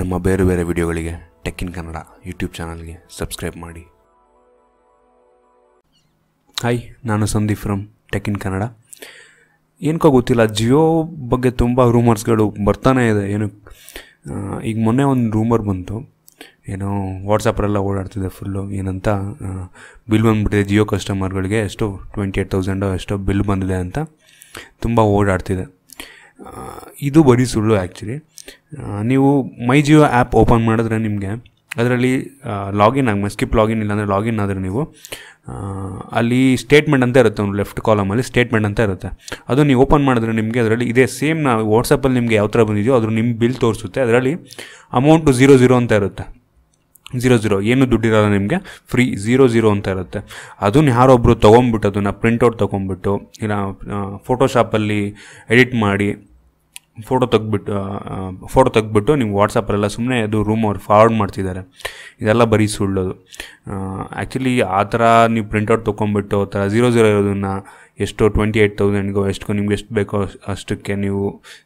ನಮ್ಮ ಬೇರೆ ಬೇರೆ ವಿಡಿಯೋಗಳಿಗೆ ಟೆಕ್ ಇನ್ ಕನ್ನಡ ಯೂಟ್ಯೂಬ್ ಚಾನಲ್ಗೆ ಸಬ್ಸ್ಕ್ರೈಬ್ ಮಾಡಿ ಹಾಯ್ ನಾನು Sandeep from Tech in Kannada ಏನಕ್ಕೋ ಗೊತ್ತಿಲ್ಲ ಜಿಯೋ ಬಗ್ಗೆ ತುಂಬ ರೂಮರ್ಸ್ಗಳು ಬರ್ತಾನೆ ಇದೆ ಏನು ಈಗ ಮೊನ್ನೆ ಒಂದು ರೂಮರ್ ಬಂತು ಏನೋ ವಾಟ್ಸಪ್ಪರೆಲ್ಲ ಓಡಾಡ್ತಿದೆ ಫುಲ್ಲು ಏನಂತ ಬಿಲ್ ಬಂದುಬಿಟ್ಟಿದೆ ಜಿಯೋ ಕಸ್ಟಮರ್ಗಳಿಗೆ ಎಷ್ಟೋ ಟ್ವೆಂಟಿ ಏಯ್ಟ್ ತೌಸಂಡು ಎಷ್ಟೋ ಬಿಲ್ ಬಂದಿದೆ ಅಂತ ತುಂಬ ಓಡಾಡ್ತಿದೆ ಇದು ಬರೀ ಸುಳ್ಳು ಆ್ಯಕ್ಚುಲಿ ನೀವು ಮೈ ಜಿಯೋ ಆ್ಯಪ್ ಓಪನ್ ಮಾಡಿದ್ರೆ ನಿಮಗೆ ಅದರಲ್ಲಿ ಲಾಗಿನ್ ಆಗಿ ಸ್ಕಿಪ್ ಲಾಗಿನ್ ಇಲ್ಲಾಂದರೆ ಲಾಗಿನ್ ಆದರೆ ನೀವು ಅಲ್ಲಿ ಸ್ಟೇಟ್ಮೆಂಟ್ ಅಂತ ಇರುತ್ತೆ ಒಂದು ಲೆಫ್ಟ್ ಕಾಲಮಲ್ಲಿ ಸ್ಟೇಟ್ಮೆಂಟ್ ಅಂತ ಇರುತ್ತೆ ಅದು ನೀವು ಓಪನ್ ಮಾಡಿದ್ರೆ ನಿಮಗೆ ಅದರಲ್ಲಿ ಇದೇ ಸೇಮ್ ನಾವು ವಾಟ್ಸಪ್ಪಲ್ಲಿ ನಿಮಗೆ ಯಾವ ಥರ ಬಂದಿದೆಯೋ ಅದ್ರ ನಿಮ್ಮ ಬಿಲ್ ತೋರಿಸುತ್ತೆ ಅದರಲ್ಲಿ ಅಮೌಂಟು ಝೀರೋ ಝೀರೋ ಅಂತ ಇರುತ್ತೆ ಝೀರೋ ಝೀರೋ ಏನು ದುಡ್ಡಿರಲ್ಲ ನಿಮಗೆ ಫ್ರೀ ಝೀರೋ ಝೀರೋ ಅಂತ ಇರುತ್ತೆ ಅದನ್ನು ಯಾರೊಬ್ಬರು ತೊಗೊಂಬಿಟ್ಟು ಅದನ್ನು ಪ್ರಿಂಟೌಟ್ ತೊಗೊಂಬಿಟ್ಟು ಇಲ್ಲ ಫೋಟೋಶಾಪಲ್ಲಿ ಎಡಿಟ್ ಮಾಡಿ ಫೋಟೋ ತೆಗ್ದುಬಿಟ್ಟು ಫೋಟೋ ತೆಗ್ದುಬಿಟ್ಟು ನೀವು ವಾಟ್ಸಪ್ಪಲ್ಲೆಲ್ಲ ಸುಮ್ಮನೆ ಅದು ರೂಮ್ ಅವ್ರು ಫಾರ್ವರ್ಡ್ ಮಾಡ್ತಿದ್ದಾರೆ ಇದೆಲ್ಲ ಬರೀ ಸುಳ್ಳೋದು ಆ್ಯಕ್ಚುಲಿ ಆ ಥರ ನೀವು ಪ್ರಿಂಟೌಟ್ ತೊಗೊಂಬಿಟ್ಟು ಆ ಥರ ಝೀರೋ ಝೀರೋ ಇರೋದನ್ನು ಎಷ್ಟು ಟ್ವೆಂಟಿ ಏಯ್ಟ್ ತೌಸಂಡ್ಗೋ ಎಷ್ಟು ನಿಮ್ಗೆ ಎಷ್ಟು ಬೇಕೋ ಅಷ್ಟಕ್ಕೆ ನೀವು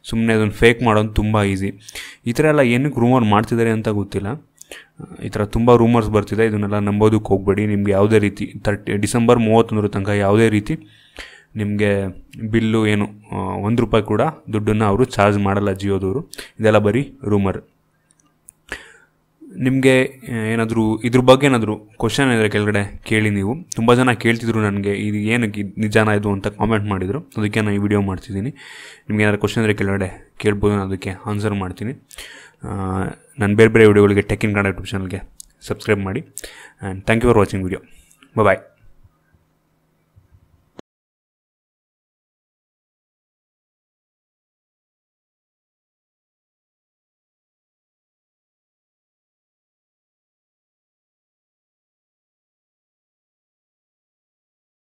ಸುಮ್ಮನೆ ಅದನ್ನು ಫೇಕ್ ಮಾಡೋದು ತುಂಬ ಈಸಿ ಈ ಥರ ಎಲ್ಲ ಏನಕ್ಕೆ ರೂಮರ್ ಮಾಡ್ತಿದ್ದಾರೆ ಅಂತ ಗೊತ್ತಿಲ್ಲ ಈ ಥರ ತುಂಬ ರೂಮರ್ಸ್ ಬರ್ತಿದೆ ಇದನ್ನೆಲ್ಲ ನಂಬೋದಕ್ಕೆ ಹೋಗ್ಬೇಡಿ ನಿಮ್ಗೆ ಯಾವುದೇ ರೀತಿ ತರ್ಟಿ ಡಿಸೆಂಬರ್ ಮೂವತ್ತೊಂದರ ತನಕ ಯಾವುದೇ ರೀತಿ ನಿಮಗೆ ಬಿಲ್ಲು ಏನು ಒಂದು ರೂಪಾಯಿ ಕೂಡ ದುಡ್ಡನ್ನು ಅವರು ಚಾರ್ಜ್ ಮಾಡಲ್ಲ ಜಿಯೋದವರು ಇದೆಲ್ಲ ಬರೀ ರೂಮರ್ ನಿಮಗೆ ಏನಾದರೂ ಇದ್ರ ಬಗ್ಗೆ ಏನಾದರೂ ಕ್ವಶನ್ ಇದ್ದರೆ ಕೆಳಗಡೆ ಕೇಳಿ ನೀವು ತುಂಬ ಜನ ಕೇಳ್ತಿದ್ರು ನನಗೆ ಇದು ಏನಕ್ಕೆ ನಿಜಾನ ಇದು ಅಂತ ಕಾಮೆಂಟ್ ಮಾಡಿದರು ಅದಕ್ಕೆ ನಾನು ಈ ವಿಡಿಯೋ ಮಾಡ್ತಿದ್ದೀನಿ ನಿಮ್ಗೆ ಏನಾದರೂ ಕ್ವಶನ್ ಅಂದರೆ ಕೆಳಗಡೆ ಕೇಳ್ಬೋದು ನಾನು ಅದಕ್ಕೆ ಆನ್ಸರ್ ಮಾಡ್ತೀನಿ ನಾನು ಬೇರೆ ಬೇರೆ ವಿಡಿಯೋಗಳಿಗೆ ಟೆಕ್ ಇನ್ ಕನ್ನಡ ಯೂಟ್ಯೂಬ್ ಚಾನಲ್ಗೆ ಸಬ್ಸ್ಕ್ರೈಬ್ ಮಾಡಿ and thank you for watching video bye